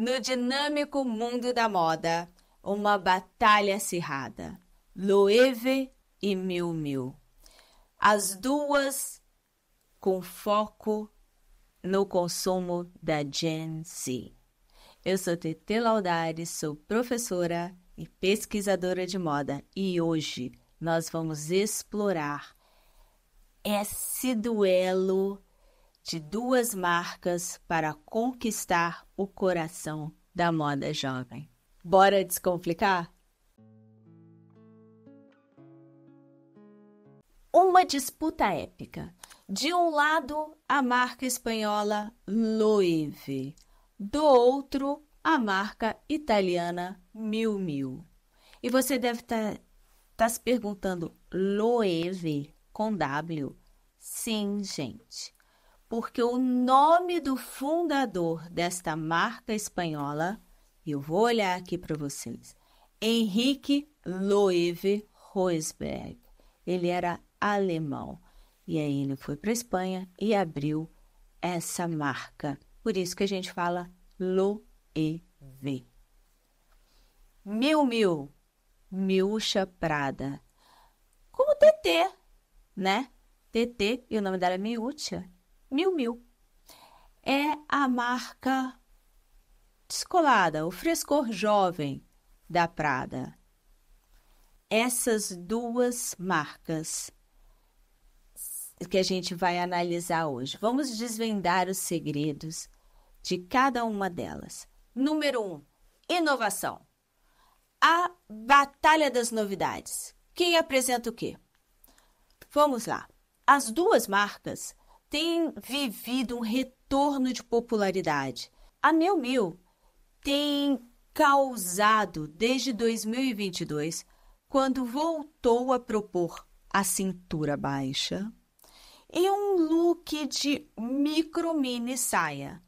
No dinâmico mundo da moda, uma batalha acirrada. Loewe e Mil Mil. As duas com foco no consumo da Gen Z. Eu sou Tete Laudari, sou professora e pesquisadora de moda e hoje nós vamos explorar esse duelo de duas marcas para conquistar o coração da moda jovem. Bora descomplicar? Uma disputa épica. De um lado, a marca espanhola Loewe, do outro, a marca italiana Mil Mil. E você deve estar tá, tá se perguntando: Loewe com W? Sim, gente porque o nome do fundador desta marca espanhola, eu vou olhar aqui para vocês, Henrique Loewe Rosberg. Ele era alemão e aí ele foi para a Espanha e abriu essa marca. Por isso que a gente fala Loewe. Mil Mil, Milcha Prada. Como TT, né? TT, e o nome dela é Miúcha. Mil Mil. É a marca descolada, o frescor jovem da Prada. Essas duas marcas que a gente vai analisar hoje. Vamos desvendar os segredos de cada uma delas. Número 1. Um, inovação. A batalha das novidades. Quem apresenta o quê? Vamos lá. As duas marcas tem vivido um retorno de popularidade. A New mil tem causado desde 2022, quando voltou a propor a cintura baixa e um look de micro mini saia.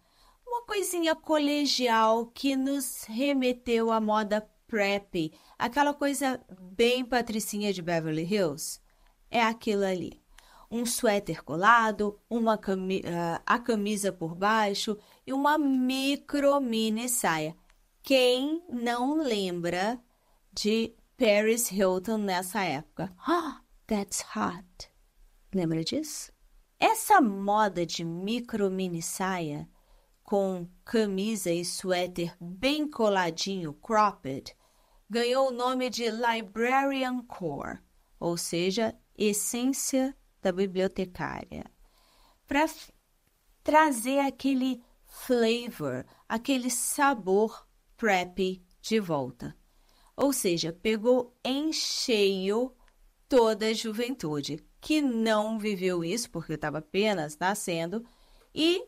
Uma coisinha colegial que nos remeteu à moda preppy, aquela coisa bem patricinha de Beverly Hills. É aquilo ali um suéter colado, uma cami ah, a camisa por baixo e uma micro mini saia. Quem não lembra de Paris Hilton nessa época? Oh, that's hot. Lembra disso? Essa moda de micro mini saia com camisa e suéter bem coladinho, cropped, ganhou o nome de Librarian Core, ou seja, essência da bibliotecária para trazer aquele flavor, aquele sabor preppy de volta. Ou seja, pegou em cheio toda a juventude que não viveu isso, porque estava apenas nascendo, e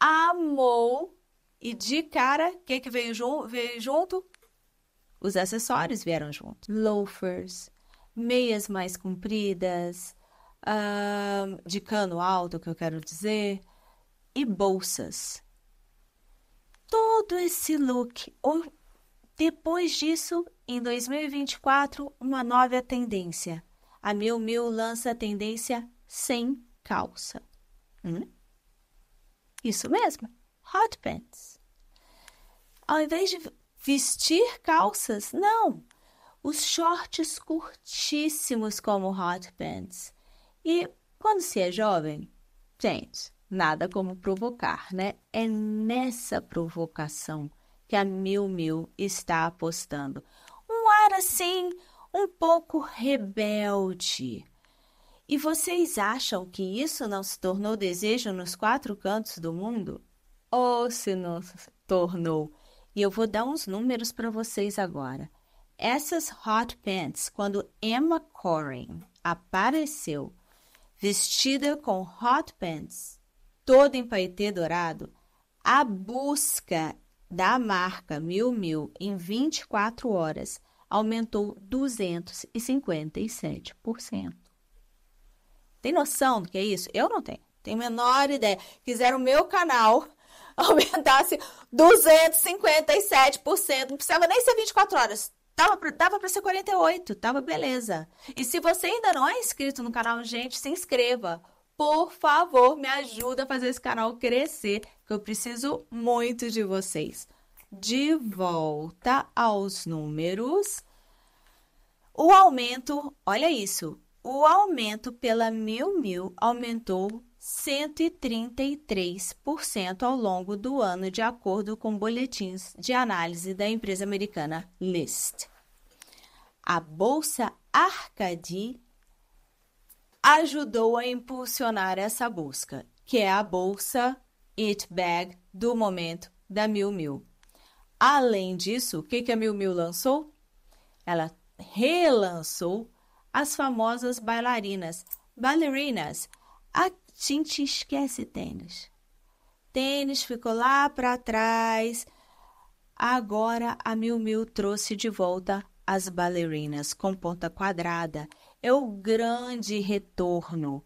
amou. E de cara, o que, que veio, jun veio junto? Os acessórios vieram junto. Loafers, meias mais compridas, uh, de cano alto, que eu quero dizer, e bolsas. Todo esse look. Ou depois disso, em 2024, uma nova tendência. A Mil Mil lança a tendência sem calça. Hum? Isso mesmo, hot pants. Ao invés de vestir calças, não. Os shorts curtíssimos como hot pants. E quando se é jovem, gente, nada como provocar, né? É nessa provocação que a Mil Mil está apostando. Um ar assim, um pouco rebelde. E vocês acham que isso não se tornou desejo nos quatro cantos do mundo? Ou se não se tornou? E eu vou dar uns números para vocês agora. Essas hot pants, quando Emma Corrin apareceu vestida com hot pants, toda em paetê dourado, a busca da marca Mil Mil em 24 horas aumentou 257%. Tem noção do que é isso? Eu não tenho. Tenho a menor ideia. Quiseram o meu canal aumentasse 257%. Não precisava nem ser 24 horas. Tava pra, dava para ser 48, tava beleza. E se você ainda não é inscrito no canal, gente, se inscreva. Por favor, me ajuda a fazer esse canal crescer, que eu preciso muito de vocês. De volta aos números. O aumento, olha isso, o aumento pela mil mil aumentou 133% ao longo do ano, de acordo com boletins de análise da empresa americana List. A bolsa Arcadi ajudou a impulsionar essa busca, que é a bolsa It Bag do momento da Mil Mil. Além disso, o que, que a Mil Mil lançou? Ela relançou as famosas bailarinas. Bailarinas, a Tintin esquece tênis. Tênis ficou lá para trás. Agora a Mil Mil trouxe de volta as bailarinas com ponta quadrada. É o grande retorno.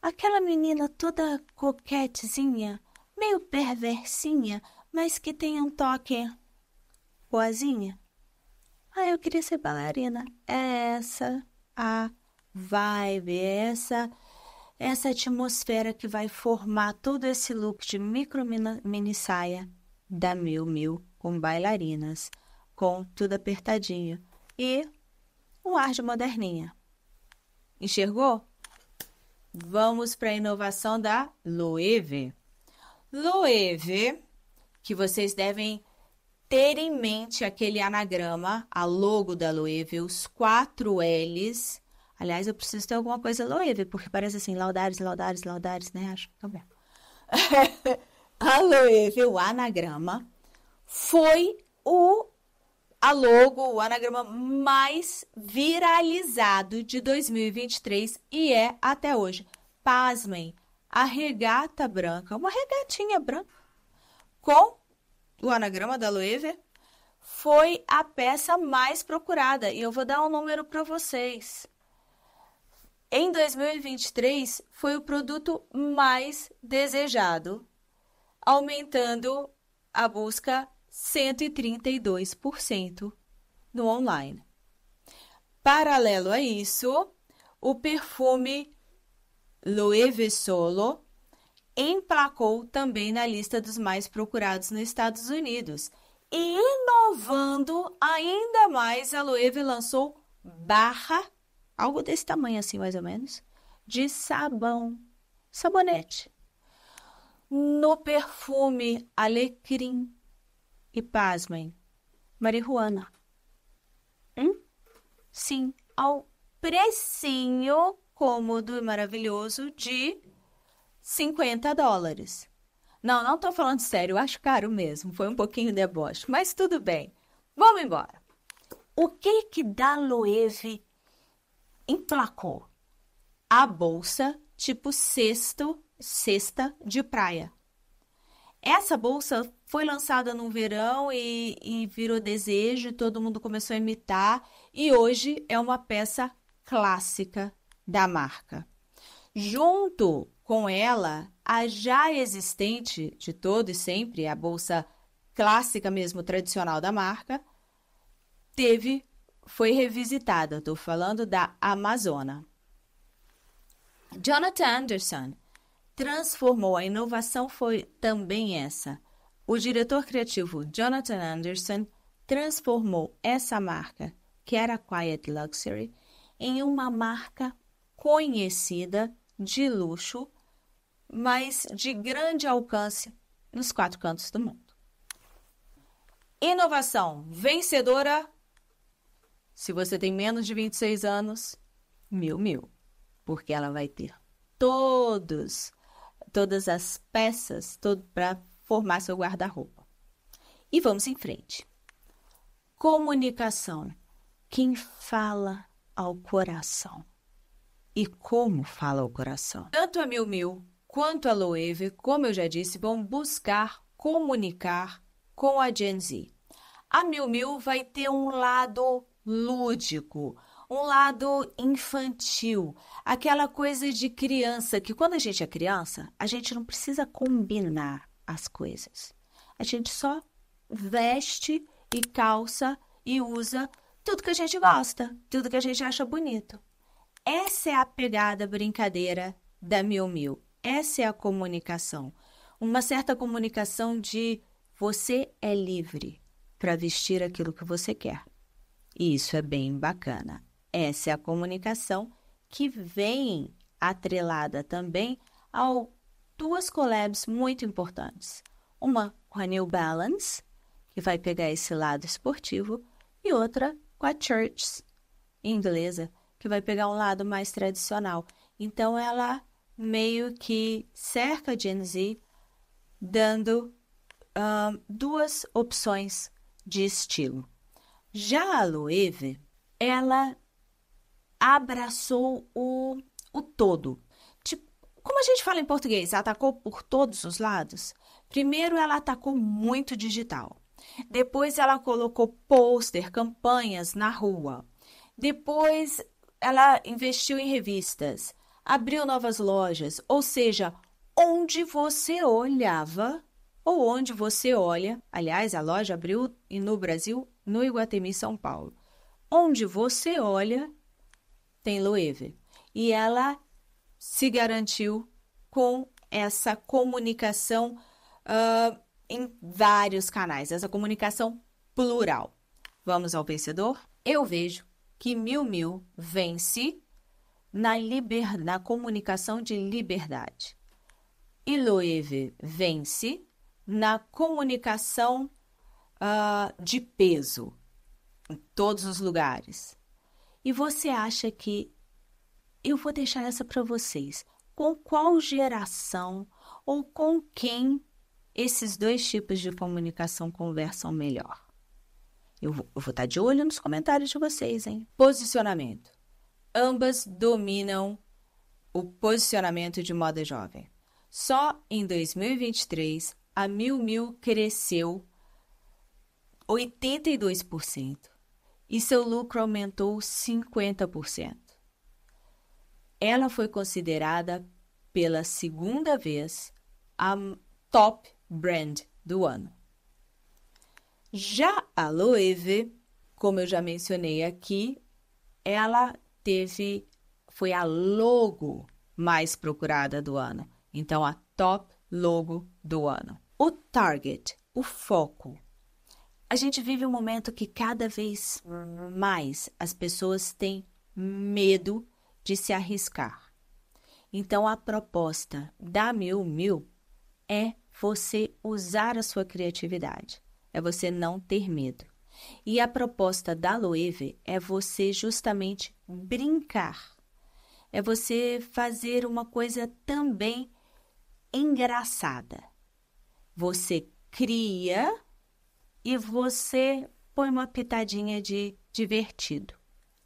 Aquela menina toda coquetezinha, meio perversinha, mas que tem um toque boazinha. Ah, eu queria ser bailarina. É essa a vibe, é essa essa atmosfera que vai formar todo esse look de micro mini saia da Mil Mil com bailarinas, com tudo apertadinho e um ar de moderninha. Enxergou? Vamos para a inovação da Loewe. Loewe, que vocês devem ter em mente aquele anagrama, a logo da Loewe, os quatro L's Aliás, eu preciso ter alguma coisa loive, porque parece assim, laudares, laudares, laudares, né? Acho que é Aloeve, o anagrama, foi o a logo, o anagrama mais viralizado de 2023 e é até hoje. Pasmem, a regata branca, uma regatinha branca com o anagrama da Loewe foi a peça mais procurada e eu vou dar um número para vocês. Em 2023, foi o produto mais desejado, aumentando a busca 132% no online. Paralelo a isso, o perfume Loewe Solo emplacou também na lista dos mais procurados nos Estados Unidos. E inovando ainda mais, a Loewe lançou barra algo desse tamanho assim, mais ou menos, de sabão, sabonete. No perfume alecrim e pasmem, marihuana. Hum? Sim, ao precinho cômodo e maravilhoso de 50 dólares. Não, não tô falando sério, eu acho caro mesmo, foi um pouquinho deboche, mas tudo bem. Vamos embora. O que que dá Loewe emplacou a bolsa tipo cesto, cesta de praia. Essa bolsa foi lançada no verão e, e virou desejo, todo mundo começou a imitar e hoje é uma peça clássica da marca. Junto com ela, a já existente de todo e sempre, a bolsa clássica mesmo tradicional da marca, teve foi revisitada. Estou falando da Amazônia. Jonathan Anderson transformou a inovação foi também essa. O diretor criativo Jonathan Anderson transformou essa marca, que era Quiet Luxury, em uma marca conhecida de luxo, mas de grande alcance nos quatro cantos do mundo. Inovação vencedora se você tem menos de 26 anos, mil, mil. Porque ela vai ter todos, todas as peças para formar seu guarda-roupa. E vamos em frente. Comunicação. Quem fala ao coração. E como fala ao coração? Tanto a Mil Mil quanto a Loewe, como eu já disse, vão buscar comunicar com a Gen Z. A Mil Mil vai ter um lado lúdico, um lado infantil, aquela coisa de criança que quando a gente é criança, a gente não precisa combinar as coisas. A gente só veste e calça e usa tudo que a gente gosta, tudo que a gente acha bonito. Essa é a pegada brincadeira da Mil Mil. Essa é a comunicação. Uma certa comunicação de você é livre para vestir aquilo que você quer. E isso é bem bacana. Essa é a comunicação que vem atrelada também a duas collabs muito importantes. Uma com a New Balance, que vai pegar esse lado esportivo, e outra com a Church inglesa, que vai pegar um lado mais tradicional. Então ela meio que cerca a Gen Z, dando uh, duas opções de estilo. Já a Loewe, ela abraçou o, o todo. Tipo, como a gente fala em português, atacou por todos os lados. Primeiro, ela atacou muito digital. Depois, ela colocou pôster, campanhas na rua. Depois, ela investiu em revistas, abriu novas lojas, ou seja, onde você olhava ou onde você olha. Aliás, a loja abriu no Brasil no Iguatemi, São Paulo. Onde você olha, tem Loewe. E ela se garantiu com essa comunicação uh, em vários canais, essa comunicação plural. Vamos ao vencedor? Eu vejo que Mil Mil vence na, liber... na comunicação de liberdade. E Loewe vence na comunicação uh, de peso em todos os lugares. E você acha que eu vou deixar essa para vocês? Com qual geração ou com quem esses dois tipos de comunicação conversam melhor? Eu vou, eu vou estar tá de olho nos comentários de vocês, hein? Posicionamento. Ambas dominam o posicionamento de moda jovem. Só em 2023, a Mil Mil cresceu 82% e seu lucro aumentou 50%. Ela foi considerada pela segunda vez a top brand do ano. Já a Loewe, como eu já mencionei aqui, ela teve foi a logo mais procurada do ano. Então a top logo do ano. O target, o foco a gente vive um momento que cada vez mais as pessoas têm medo de se arriscar. Então, a proposta da Mil Mil é você usar a sua criatividade, é você não ter medo. E a proposta da Loewe é você justamente brincar, é você fazer uma coisa também engraçada. Você cria e você põe uma pitadinha de divertido.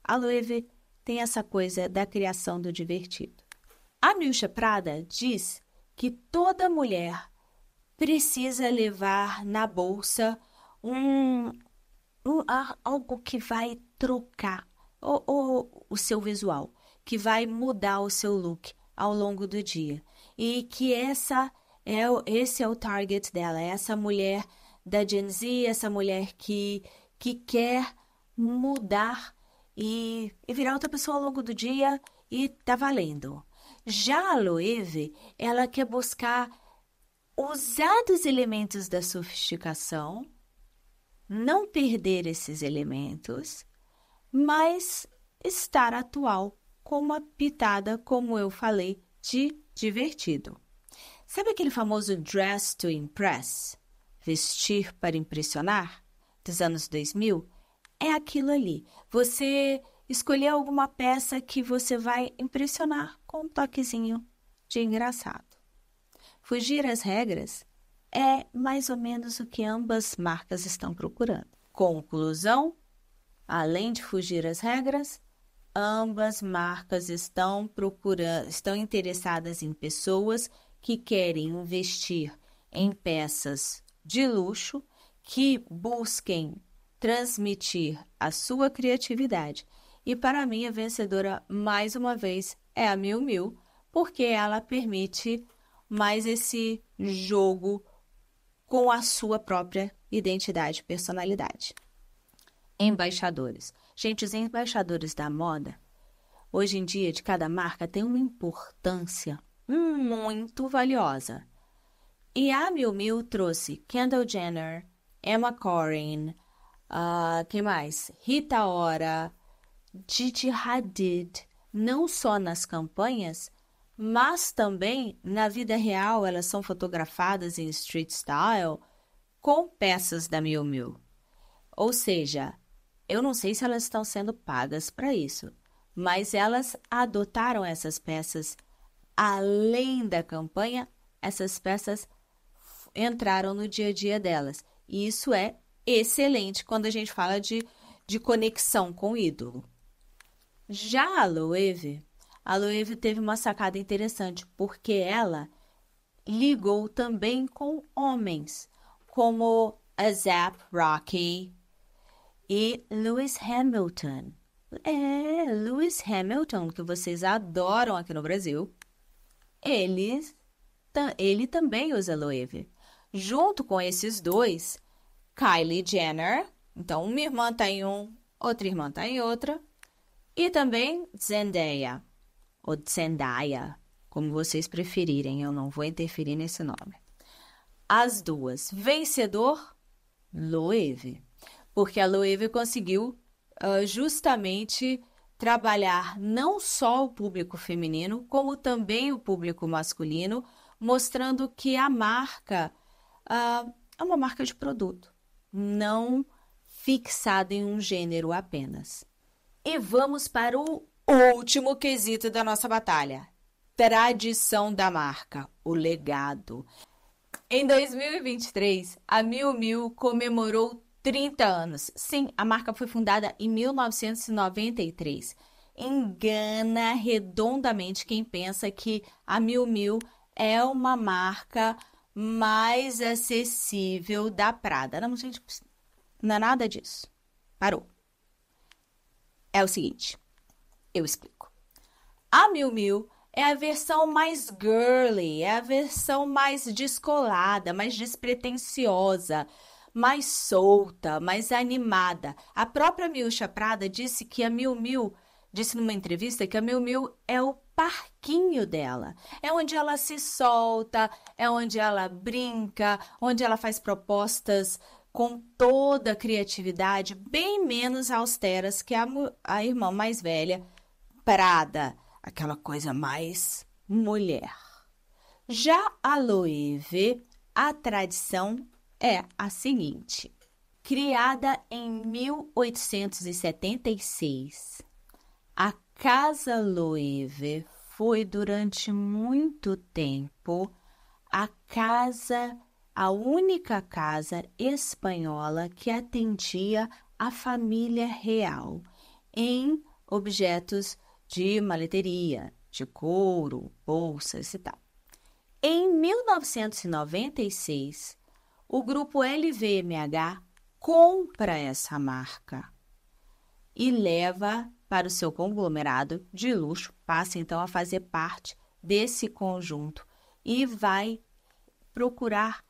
A Loewe tem essa coisa da criação do divertido. A Milcha Prada diz que toda mulher precisa levar na bolsa um, um algo que vai trocar o o o seu visual, que vai mudar o seu look ao longo do dia e que essa é esse é o target dela, é essa mulher da Gen Z, essa mulher que, que quer mudar e, e virar outra pessoa ao longo do dia e tá valendo. Já a Loewe, ela quer buscar usar dos elementos da sofisticação, não perder esses elementos, mas estar atual com uma pitada, como eu falei, de divertido. Sabe aquele famoso dress to impress? vestir para impressionar dos anos 2000 é aquilo ali. Você escolher alguma peça que você vai impressionar com um toquezinho de engraçado. Fugir às regras é mais ou menos o que ambas marcas estão procurando. Conclusão: além de fugir às regras, ambas marcas estão procurando, estão interessadas em pessoas que querem investir em peças de luxo que busquem transmitir a sua criatividade. E para mim, a vencedora, mais uma vez, é a Mil Mil, porque ela permite mais esse jogo com a sua própria identidade personalidade. Embaixadores. Gente, os embaixadores da moda, hoje em dia, de cada marca, tem uma importância muito valiosa. E a Mil Mil trouxe Kendall Jenner, Emma Corrin, uh, ah, quem mais? Rita Ora, Gigi Hadid, não só nas campanhas, mas também na vida real elas são fotografadas em street style com peças da Mil Mil. Ou seja, eu não sei se elas estão sendo pagas para isso, mas elas adotaram essas peças além da campanha, essas peças entraram no dia a dia delas. E isso é excelente quando a gente fala de, de conexão com o ídolo. Já a Loewe, a Loewe teve uma sacada interessante, porque ela ligou também com homens, como Azap Rocky e Lewis Hamilton. É, Lewis Hamilton, que vocês adoram aqui no Brasil. Ele, ele também usa Loewe. Junto com esses dois, Kylie Jenner, então uma irmã está em um, outra irmã está em outra, e também Zendaya, ou Zendaya, como vocês preferirem, eu não vou interferir nesse nome. As duas, vencedor Loewe, porque a Loewe conseguiu uh, justamente trabalhar não só o público feminino, como também o público masculino, mostrando que a marca uh, é uma marca de produto, não fixada em um gênero apenas. E vamos para o último quesito da nossa batalha: tradição da marca, o legado. Em 2023, a Mil Mil comemorou 30 anos. Sim, a marca foi fundada em 1993. Engana redondamente quem pensa que a Mil Mil é uma marca mais acessível da Prada. Não, gente, não é nada disso. Parou. É o seguinte, eu explico. A Mil Mil é a versão mais girly, é a versão mais descolada, mais despretensiosa, mais solta, mais animada. A própria Milcha Prada disse que a Mil Mil, disse numa entrevista que a Mil Mil é o parquinho dela. É onde ela se solta, é onde ela brinca, onde ela faz propostas com toda a criatividade, bem menos austeras que a, a irmã mais velha, Prada, aquela coisa mais mulher. Já a Loewe, a tradição é a seguinte: criada em 1876, a Casa Loewe foi durante muito tempo a casa, a única casa espanhola que atendia a família real em objetos de maleteria, de couro, bolsas e tal. Em 1996, o grupo LVMH compra essa marca e leva para o seu conglomerado de luxo, passa então a fazer parte desse conjunto e vai procurar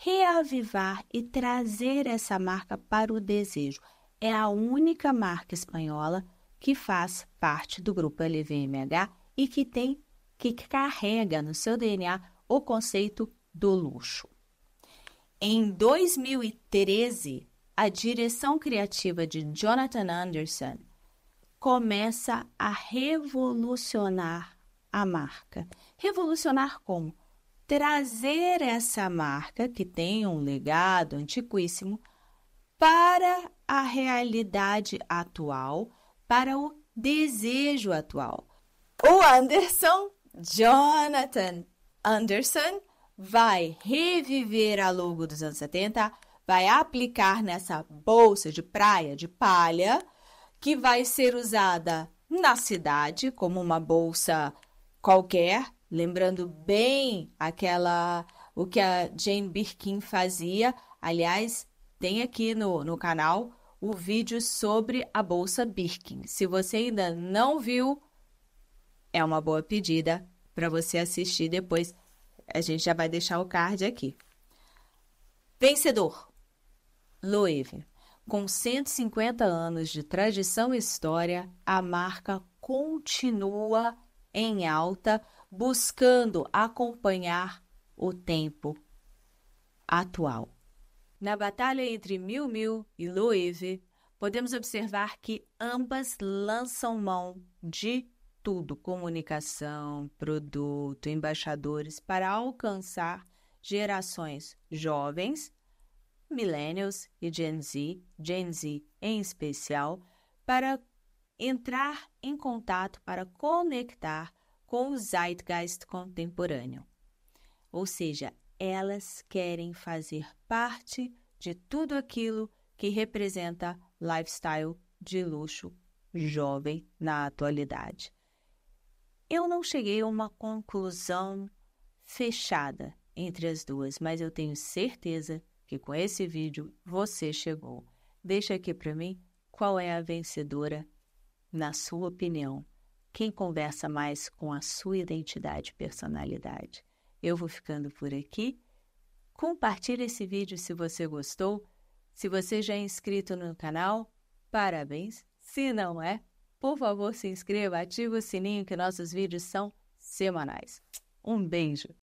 reavivar e trazer essa marca para o desejo. É a única marca espanhola que faz parte do grupo LVMH e que tem que carrega no seu DNA o conceito do luxo. Em 2013, a direção criativa de Jonathan Anderson começa a revolucionar a marca. Revolucionar como? Trazer essa marca, que tem um legado antiquíssimo, para a realidade atual, para o desejo atual. O Anderson, Jonathan Anderson, vai reviver a logo dos anos 70, vai aplicar nessa bolsa de praia de palha que vai ser usada na cidade como uma bolsa qualquer, lembrando bem aquela o que a Jane Birkin fazia. Aliás, tem aqui no, no canal o vídeo sobre a bolsa Birkin. Se você ainda não viu, é uma boa pedida para você assistir depois. A gente já vai deixar o card aqui. Vencedor: Loewe. Com 150 anos de tradição e história, a marca continua em alta, buscando acompanhar o tempo atual. Na batalha entre Mil Mil e Loewe, podemos observar que ambas lançam mão de tudo, comunicação, produto, embaixadores, para alcançar gerações jovens millennials e Gen Z, Gen Z em especial, para entrar em contato, para conectar com o zeitgeist contemporâneo. Ou seja, elas querem fazer parte de tudo aquilo que representa lifestyle de luxo jovem na atualidade. Eu não cheguei a uma conclusão fechada entre as duas, mas eu tenho certeza que com esse vídeo você chegou. Deixa aqui para mim qual é a vencedora, na sua opinião. Quem conversa mais com a sua identidade e personalidade? Eu vou ficando por aqui. Compartilhe esse vídeo se você gostou. Se você já é inscrito no canal, parabéns. Se não é, por favor, se inscreva, ative o sininho que nossos vídeos são semanais. Um beijo!